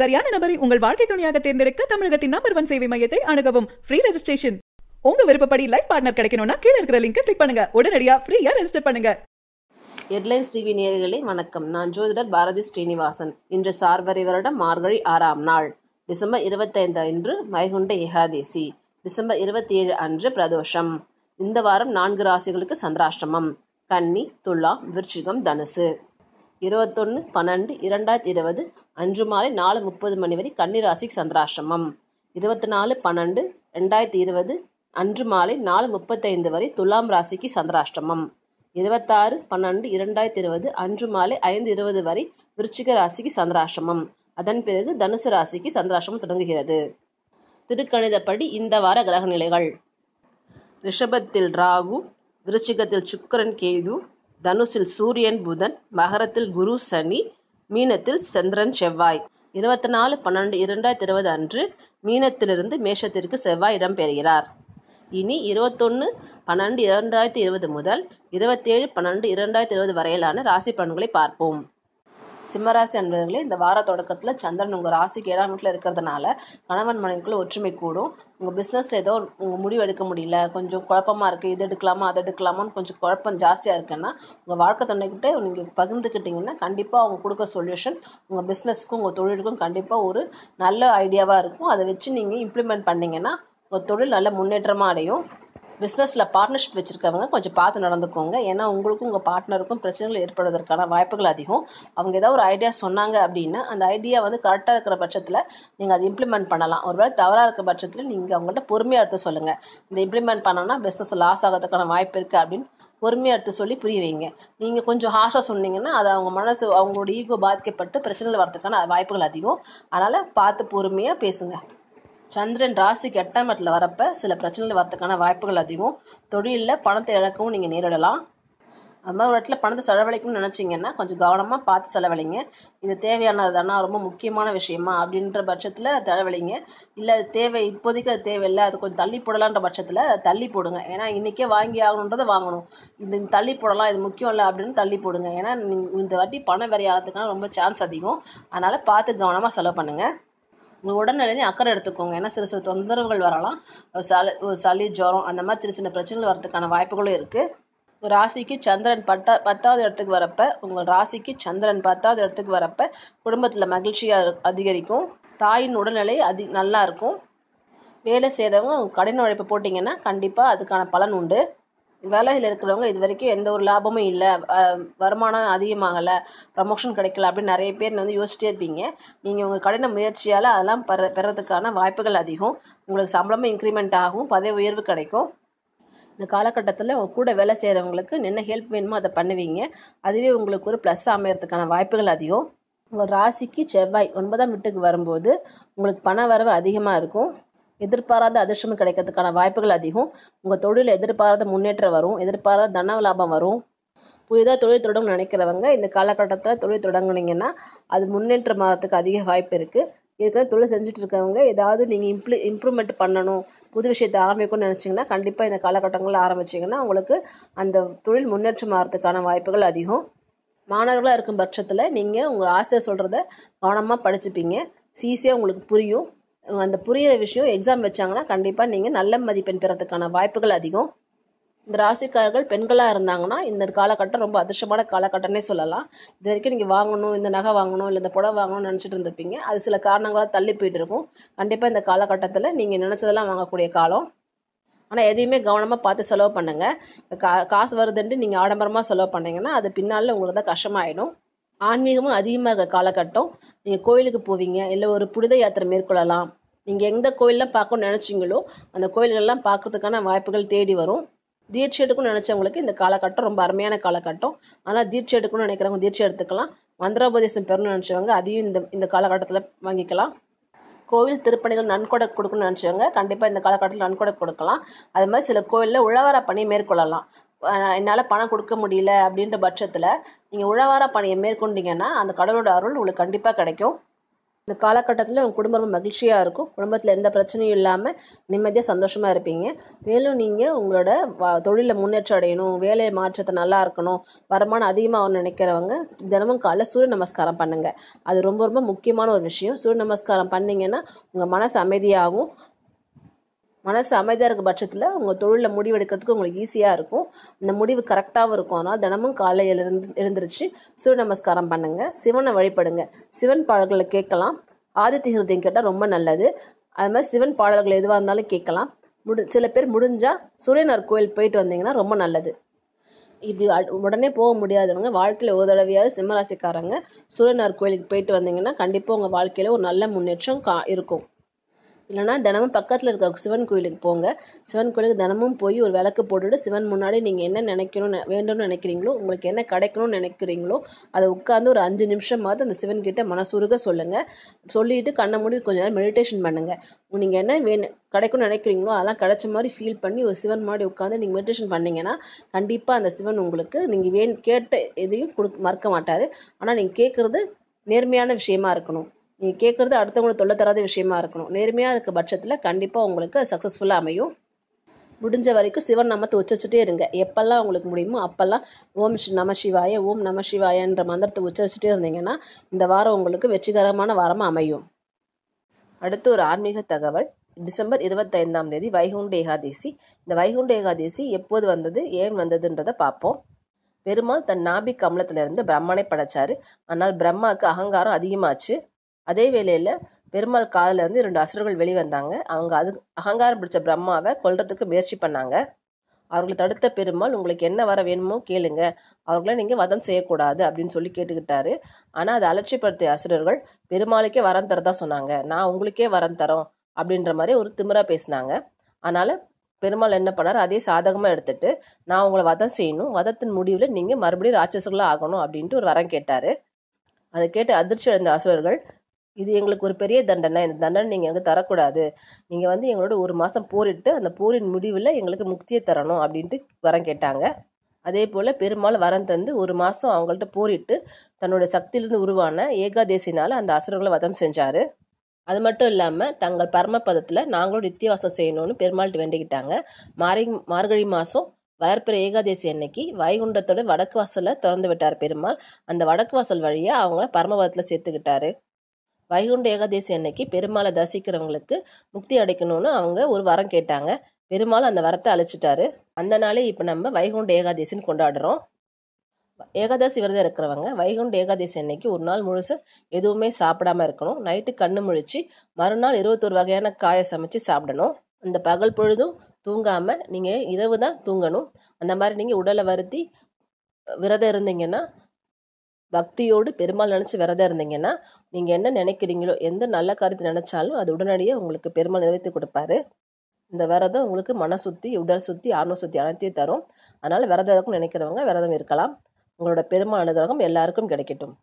சரியான நபரை உங்கள் வாழ்க்கை துணையாக தேர்ந்தெடுக்க தமிழகத்தின் நம்பர் ஒன் சேவை மையத்தை அணுகவும் ஃப்ரீ ரெஜிஸ்ட்ரேஷன் உங்க விருப்பப்படி லைஃப் பார்ட்னர் கிடைக்கணும்னா கீழே இருக்கிற லிங்க் கிளிக் பண்ணுங்க உடனடியாக ஃப்ரீயா ரெஜிஸ்டர் பண்ணுங்க ஹெட்லைன்ஸ் டிவி நேர்களை வணக்கம் நான் ஜோதிடர் பாரதி ஸ்ரீனிவாசன் இன்று சார்வரி வருடம் மார்கழி ஆறாம் நாள் டிசம்பர் இருபத்தைந்து அன்று மைகுண்ட ஏகாதேசி டிசம்பர் இருபத்தி ஏழு அன்று பிரதோஷம் இந்த வாரம் நான்கு ராசிகளுக்கு சந்திராஷ்டமம் கன்னி துலாம் விருச்சிகம் தனுசு இருபத்தொன்று பன்னெண்டு இரண்டாயிரத்தி இருபது அன்று மாலை நாலு முப்பது மணி வரை கன்னிராசி சந்திராசிரமம் இருபத்தி நாலு பன்னெண்டு ரெண்டாயிரத்தி இருபது அன்று மாலை நாலு முப்பத்தைந்து வரை துலாம் ராசிக்கு சந்திராஷ்டிரமம் இருபத்தாறு பன்னெண்டு இரண்டாயிரத்தி இருபது அன்று மாலை ஐந்து இருபது வரை விருச்சிக ராசிக்கு சந்திராஷ்டிரமம் அதன் பிறகு தனுசு ராசிக்கு சந்திராஷ்டிரமம் தொடங்குகிறது திருக்கணிதப்படி இந்த வார கிரக நிலைகள் ரிஷபத்தில் ராகு விருச்சிகத்தில் சுக்கரன் கேது தனுசில் சூரியன் புதன் மகரத்தில் குரு சனி மீனத்தில் சந்திரன் செவ்வாய் இருபத்தி நாலு பன்னெண்டு இரண்டாயிரத்தி இருபது அன்று மீனத்திலிருந்து மேஷத்திற்கு செவ்வாய் இடம்பெறுகிறார் இனி இருபத்தொன்று பன்னெண்டு இரண்டாயிரத்தி இருபது முதல் இருபத்தேழு பன்னெண்டு இரண்டாயிரத்தி இருபது வரையிலான ராசி பலன்களை பார்ப்போம் சிம்மராசி அன்பர்களே இந்த வார தொடக்கத்தில் சந்திரன் உங்கள் ராசிக்கு ஏழாம் வீட்டில் இருக்கிறதுனால கணவன் மனைவிக்குள்ள ஒற்றுமை கூடும் உங்கள் பிஸ்னஸில் ஏதோ உங்கள் முடிவு எடுக்க முடியல கொஞ்சம் குழப்பமாக இருக்குது இது எடுக்கலாமா அதை எடுக்கலாமான்னு கொஞ்சம் குழப்பம் ஜாஸ்தியாக இருக்குன்னா உங்கள் வாழ்க்கை தொண்டைக்கிட்டே நீங்கள் பகிர்ந்துக்கிட்டிங்கன்னா கண்டிப்பாக அவங்க கொடுக்க சொல்யூஷன் உங்கள் பிஸ்னஸ்க்கும் உங்கள் தொழிலுக்கும் கண்டிப்பாக ஒரு நல்ல ஐடியாவாக இருக்கும் அதை வச்சு நீங்கள் இம்ப்ளிமெண்ட் பண்ணிங்கன்னா உங்கள் தொழில் நல்ல முன்னேற்றமாக அடையும் பிஸ்னஸில் பார்ட்னர்ஷிப் வச்சுருக்கவங்க கொஞ்சம் பார்த்து நடந்துக்கோங்க ஏன்னா உங்களுக்கும் உங்கள் பார்ட்னருக்கும் பிரச்சனைகள் ஏற்படுவதற்கான வாய்ப்புகள் அதிகம் அவங்க ஏதாவது ஒரு ஐடியா சொன்னாங்க அப்படின்னா அந்த ஐடியா வந்து கரெக்டாக இருக்கிற பட்சத்தில் நீங்கள் அதை இம்ப்ளிமெண்ட் பண்ணலாம் ஒருவேளை தவறாக இருக்கிற பட்சத்தில் நீங்கள் அவங்கள்ட்ட பொறுமையாக எடுத்து சொல்லுங்கள் இந்த இம்ப்ளிமெண்ட் பண்ணோம்னா பிஸ்னஸ் லாஸ் ஆகிறதுக்கான வாய்ப்பு இருக்குது அப்படின்னு பொறுமையாக எடுத்து சொல்லி புரிய வைங்க நீங்கள் கொஞ்சம் ஹார்ஷாக சொன்னீங்கன்னா அது அவங்க மனசு அவங்களோட ஈகோ பாதிக்கப்பட்டு பிரச்சனைகள் வரதுக்கான வாய்ப்புகள் அதிகம் அதனால் பார்த்து பொறுமையாக பேசுங்கள் சந்திரன் ராசிக்கு எட்டாம் இடத்துல வரப்போ சில பிரச்சனைகள் வரத்துக்கான வாய்ப்புகள் அதிகம் தொழிலில் பணத்தை இழக்கவும் நீங்கள் நேரிடலாம் அது மாதிரி ஒரு இடத்துல பணத்தை செலவழிக்கணும்னு நினச்சிங்கன்னா கொஞ்சம் கவனமாக பார்த்து செலவழிங்க இது தேவையானது தானா ரொம்ப முக்கியமான விஷயமா அப்படின்ற பட்சத்தில் செலவழிங்க இல்லை அது தேவை இப்போதைக்கு அது தேவையில்லை அது கொஞ்சம் தள்ளி போடலான்ற பட்சத்தில் தள்ளி போடுங்க ஏன்னா இன்றைக்கே வாங்கி ஆகணுன்றதை வாங்கணும் இது தள்ளி போடலாம் இது முக்கியம் இல்லை அப்படின்னு தள்ளி போடுங்க ஏன்னா இந்த வாட்டி பணம் வரி ரொம்ப சான்ஸ் அதிகம் அதனால் பார்த்து கவனமாக செலவு பண்ணுங்கள் உடனே அக்கறை எடுத்துக்கோங்க ஏன்னா சிறு சிறு தொந்தரவுகள் வரலாம் சளி சளி ஜுரம் அந்த மாதிரி சின்ன சின்ன பிரச்சனைகள் வரதுக்கான வாய்ப்புகளும் இருக்குது ஒரு ராசிக்கு சந்திரன் பத்தா பத்தாவது இடத்துக்கு வரப்ப உங்கள் ராசிக்கு சந்திரன் பத்தாவது இடத்துக்கு வரப்ப குடும்பத்தில் மகிழ்ச்சியாக அதிகரிக்கும் தாயின் உடல்நிலை அதி நல்லா இருக்கும் வேலை செய்கிறவங்க கடின உழைப்பு போட்டிங்கன்னா கண்டிப்பாக அதுக்கான பலன் உண்டு வேலையில் இருக்கிறவங்க இது வரைக்கும் எந்த ஒரு லாபமும் இல்லை வருமானம் அதிகமாகலை ப்ரமோஷன் கிடைக்கல அப்படின்னு நிறைய பேர் வந்து யோசிச்சிட்டே இருப்பீங்க நீங்கள் உங்கள் கடின முயற்சியால் அதெல்லாம் பெற பெறதுக்கான வாய்ப்புகள் அதிகம் உங்களுக்கு சம்பளமும் இன்க்ரிமெண்ட் ஆகும் பதவி உயர்வு கிடைக்கும் இந்த காலகட்டத்தில் உங்கள் கூட வேலை செய்கிறவங்களுக்கு என்ன ஹெல்ப் வேணுமோ அதை பண்ணுவீங்க அதுவே உங்களுக்கு ஒரு ப்ளஸ் அமையறதுக்கான வாய்ப்புகள் அதிகம் உங்கள் ராசிக்கு செவ்வாய் ஒன்பதாம் வீட்டுக்கு வரும்போது உங்களுக்கு பண வரவு அதிகமாக இருக்கும் எதிர்பாராத அதிர்ஷ்டம் கிடைக்கிறதுக்கான வாய்ப்புகள் அதிகம் உங்கள் தொழிலில் எதிர்பாராத முன்னேற்றம் வரும் எதிர்பாராத தன லாபம் வரும் புதிதாக தொழில் தொடங்க நினைக்கிறவங்க இந்த காலகட்டத்தில் தொழில் தொடங்கினீங்கன்னா அது முன்னேற்றம் ஆகிறதுக்கு அதிக வாய்ப்பு இருக்குது ஏற்கனவே தொழில் செஞ்சுட்டு இருக்கவங்க ஏதாவது நீங்கள் இம்ப்ளி இம்ப்ரூவ்மெண்ட் பண்ணணும் புது விஷயத்தை ஆரம்பிக்கணும்னு நினச்சிங்கன்னா கண்டிப்பாக இந்த காலகட்டங்களில் ஆரம்பிச்சிங்கன்னா உங்களுக்கு அந்த தொழில் முன்னேற்றம் ஆகிறதுக்கான வாய்ப்புகள் அதிகம் மாணவர்களாக இருக்கும் பட்சத்தில் நீங்கள் உங்கள் ஆசையை சொல்கிறத கவனமாக படிச்சுப்பீங்க ஈஸியாக உங்களுக்கு புரியும் அந்த புரிகிற விஷயம் எக்ஸாம் வச்சாங்கன்னா கண்டிப்பாக நீங்கள் நல்ல மதிப்பெண் பெறத்துக்கான வாய்ப்புகள் அதிகம் இந்த ராசிக்காரர்கள் பெண்களாக இருந்தாங்கன்னா இந்த காலகட்டம் ரொம்ப அதிர்ஷ்டமான காலகட்டம்னே சொல்லலாம் இது வரைக்கும் நீங்கள் வாங்கணும் இந்த நகை வாங்கணும் இல்லை இந்த புடவை வாங்கணும்னு நினச்சிட்டு இருந்திருப்பீங்க அது சில காரணங்களாக தள்ளி போயிட்டு இருக்கும் கண்டிப்பாக இந்த காலகட்டத்தில் நீங்கள் நினச்சதெல்லாம் வாங்கக்கூடிய காலம் ஆனால் எதையுமே கவனமாக பார்த்து செலவு பண்ணுங்கள் கா காசு வருதுன்ட்டு நீங்கள் ஆடம்பரமாக செலவு பண்ணிங்கன்னா அது பின்னால் உங்களுக்கு தான் கஷ்டமாயிடும் ஆன்மீகமும் அதிகமாக இருக்க காலகட்டம் நீங்கள் கோயிலுக்கு போவீங்க இல்லை ஒரு புனித யாத்திரை மேற்கொள்ளலாம் நீங்கள் எந்த கோயிலெலாம் பார்க்கணும்னு நினச்சிங்களோ அந்த கோயில்கள்லாம் பார்க்கறதுக்கான வாய்ப்புகள் தேடி வரும் தீட்சை எடுக்கணும்னு நினச்சவங்களுக்கு இந்த காலகட்டம் ரொம்ப அருமையான காலகட்டம் ஆனால் தீட்சை எடுக்கணும்னு நினைக்கிறவங்க தீட்சை எடுத்துக்கலாம் மந்திரோபதேசம் பெறணும்னு நினச்சவங்க அதையும் இந்த இந்த காலகட்டத்தில் வாங்கிக்கலாம் கோவில் திருப்பணிகள் நன்கொடை கொடுக்கணும்னு நினச்சவங்க கண்டிப்பாக இந்த காலகட்டத்தில் நன்கொடை கொடுக்கலாம் அது மாதிரி சில கோயிலில் உழவர பணி மேற்கொள்ளலாம் என்னால் பணம் கொடுக்க முடியல அப்படின்ற பட்சத்தில் நீங்கள் உழவார பணியை மேற்கொண்டீங்கன்னா அந்த கடவுளோட அருள் உங்களுக்கு கண்டிப்பாக கிடைக்கும் இந்த காலகட்டத்தில் உங்கள் குடும்பம் மகிழ்ச்சியாக இருக்கும் குடும்பத்தில் எந்த பிரச்சனையும் இல்லாமல் நிம்மதியாக சந்தோஷமாக இருப்பீங்க மேலும் நீங்கள் உங்களோட வா தொழிலில் முன்னேற்றம் அடையணும் வேலை மாற்றத்தை நல்லா இருக்கணும் வருமானம் அதிகமாக ஆகணும்னு நினைக்கிறவங்க தினமும் காலைல சூரிய நமஸ்காரம் பண்ணுங்கள் அது ரொம்ப ரொம்ப முக்கியமான ஒரு விஷயம் சூரிய நமஸ்காரம் பண்ணிங்கன்னா உங்கள் மனசு அமைதியாகும் மனசு அமைதியாக இருக்க பட்சத்தில் உங்கள் தொழிலில் முடிவெடுக்கிறதுக்கு உங்களுக்கு ஈஸியாக இருக்கும் இந்த முடிவு கரெக்டாகவும் இருக்கும் ஆனால் தினமும் காலையில் எழுந்து எழுந்திரிச்சு சூரிய நமஸ்காரம் பண்ணுங்கள் சிவனை வழிபடுங்க சிவன் பாடல்களை கேட்கலாம் ஆதித்ய ஹிருதயம் கேட்டால் ரொம்ப நல்லது அது மாதிரி சிவன் பாடல்கள் எதுவாக இருந்தாலும் கேட்கலாம் முடி சில பேர் முடிஞ்சால் சூரியனார் கோயில் போயிட்டு வந்தீங்கன்னா ரொம்ப நல்லது இப்படி உடனே போக முடியாதவங்க வாழ்க்கையில் ஒரு தடவையாவது சிம்மராசிக்காரங்க சூரியனார் கோயிலுக்கு போயிட்டு வந்தீங்கன்னா கண்டிப்பாக உங்கள் வாழ்க்கையில் ஒரு நல்ல முன்னேற்றம் கா இருக்கும் இல்லைனா தினமும் பக்கத்தில் இருக்க சிவன் கோயிலுக்கு போங்க சிவன் கோயிலுக்கு தினமும் போய் ஒரு விளக்கு போட்டுவிட்டு சிவன் முன்னாடி நீங்கள் என்ன நினைக்கணும் வேண்டும்னு நினைக்கிறீங்களோ உங்களுக்கு என்ன கிடைக்கணும்னு நினைக்கிறீங்களோ அதை உட்காந்து ஒரு அஞ்சு நிமிஷமாவது அந்த சிவன்கிட்ட மனசுருக சொல்லுங்கள் சொல்லிவிட்டு கண்ணை மூடி கொஞ்சம் நேரம் மெடிடேஷன் பண்ணுங்கள் நீங்கள் என்ன வேணும் கிடைக்கும்னு நினைக்கிறீங்களோ அதெல்லாம் கிடைச்ச மாதிரி ஃபீல் பண்ணி ஒரு சிவன் மாதிரி உட்காந்து நீங்கள் மெடிடேஷன் பண்ணிங்கன்னா கண்டிப்பாக அந்த சிவன் உங்களுக்கு நீங்கள் வேண் கேட்ட எதையும் கொடு மறக்க மாட்டார் ஆனால் நீங்கள் கேட்குறது நேர்மையான விஷயமா இருக்கணும் நீங்கள் கேட்குறது அடுத்தவங்களுக்கு தொல்லை தராத விஷயமா இருக்கணும் நேர்மையாக இருக்க பட்சத்தில் கண்டிப்பாக உங்களுக்கு சக்ஸஸ்ஃபுல்லாக அமையும் முடிஞ்ச வரைக்கும் சிவன் நமத்தை உச்சரிச்சுட்டே இருங்க எப்பெல்லாம் உங்களுக்கு முடியுமோ அப்போல்லாம் ஓம் நம சிவாய ஓம் நம சிவாயன்ற மந்திரத்தை உச்சரிச்சுட்டே இருந்தீங்கன்னா இந்த வாரம் உங்களுக்கு வெற்றிகரமான வாரமாக அமையும் அடுத்து ஒரு ஆன்மீக தகவல் டிசம்பர் இருபத்தைந்தாம் தேதி வைகுண்ட ஏகாதேசி இந்த வைகுண்ட ஏகாதேசி எப்போது வந்தது ஏன் வந்ததுன்றதை பார்ப்போம் பெருமாள் தன் நாபிக் கமலத்திலிருந்து பிரம்மனை படைச்சாரு ஆனால் பிரம்மாவுக்கு அகங்காரம் அதிகமாச்சு அதே வேளையில் பெருமாள் காதில் இருந்து ரெண்டு அசுரர்கள் வெளிவந்தாங்க அவங்க அது அகங்காரம் பிடிச்ச பிரம்மாவை கொல்றதுக்கு முயற்சி பண்ணாங்க அவர்களை தடுத்த பெருமாள் உங்களுக்கு என்ன வர வேணுமோ கேளுங்க அவர்களை நீங்கள் வதம் செய்யக்கூடாது அப்படின்னு சொல்லி கேட்டுக்கிட்டாரு ஆனால் அதை அலட்சிப்படுத்திய அசுரர்கள் பெருமாளுக்கே வரம் தரதா சொன்னாங்க நான் உங்களுக்கே வரம் தரோம் அப்படின்ற மாதிரி ஒரு திமிராக பேசினாங்க அதனால் பெருமாள் என்ன பண்ணார் அதே சாதகமாக எடுத்துட்டு நான் உங்களை வதம் செய்யணும் வதத்தின் முடிவில் நீங்கள் மறுபடியும் ராட்சஸர்களாக ஆகணும் அப்படின்ட்டு ஒரு வரம் கேட்டார் அதை கேட்டு அதிர்ச்சி அடைந்த அசுரர்கள் இது எங்களுக்கு ஒரு பெரிய தண்டனை இந்த தண்டனை நீங்கள் எங்களுக்கு தரக்கூடாது நீங்கள் வந்து எங்களோட ஒரு மாதம் போரிட்டு அந்த போரின் முடிவில் எங்களுக்கு முக்தியை தரணும் அப்படின்ட்டு வரம் கேட்டாங்க அதே போல் பெருமாள் வரம் தந்து ஒரு மாதம் அவங்கள்ட்ட போரிட்டு தன்னோட சக்தியிலிருந்து உருவான ஏகாதேசினால் அந்த அசுரர்களை வதம் செஞ்சார் அது மட்டும் இல்லாமல் தங்கள் பரமபதத்தில் நாங்களும் நித்தியவாசம் செய்யணும்னு பெருமாள்கிட்ட வேண்டிக்கிட்டாங்க மாரி மார்கழி மாதம் வளர்ப்பிற ஏகாதேசி அன்னைக்கு வைகுண்டத்தோட வடக்கு வாசலை திறந்து விட்டார் பெருமாள் அந்த வடக்கு வாசல் வழியாக அவங்கள பரமபதத்தில் சேர்த்துக்கிட்டாரு வைகுண்ட ஏகாதசி அன்னைக்கு பெருமாளை தரிசிக்கிறவங்களுக்கு முக்தி அடைக்கணும்னு அவங்க ஒரு வரம் கேட்டாங்க பெருமாள் அந்த வரத்தை அழிச்சிட்டாரு அந்த நாளே இப்போ நம்ம வைகுண்ட ஏகாதசின்னு கொண்டாடுறோம் ஏகாதசி விரதம் இருக்கிறவங்க வைகுண்ட ஏகாதசி அன்னைக்கு ஒரு நாள் முழுச எதுவுமே சாப்பிடாம இருக்கணும் நைட்டு கண்ணு முழிச்சு மறுநாள் இருபத்தொரு வகையான காயை சமைச்சு சாப்பிடணும் அந்த பகல் பொழுதும் தூங்காமல் நீங்கள் இரவு தான் தூங்கணும் அந்த மாதிரி நீங்கள் உடலை வருத்தி விரதம் இருந்தீங்கன்னா பக்தியோடு பெருமாள் நினச்சி விரதம் இருந்தீங்கன்னா நீங்கள் என்ன நினைக்கிறீங்களோ எந்த நல்ல காரியத்தை நினச்சாலும் அது உடனடியாக உங்களுக்கு பெருமாள் நிறைவேற்றி கொடுப்பாரு இந்த விரதம் உங்களுக்கு மன சுத்தி உடல் சுத்தி ஆர்வ சுத்தி அனைத்தையும் தரும் அதனால் விரதம் நினைக்கிறவங்க விரதம் இருக்கலாம் உங்களோட பெருமாள் அனுகிரகம் எல்லாருக்கும் கிடைக்கட்டும்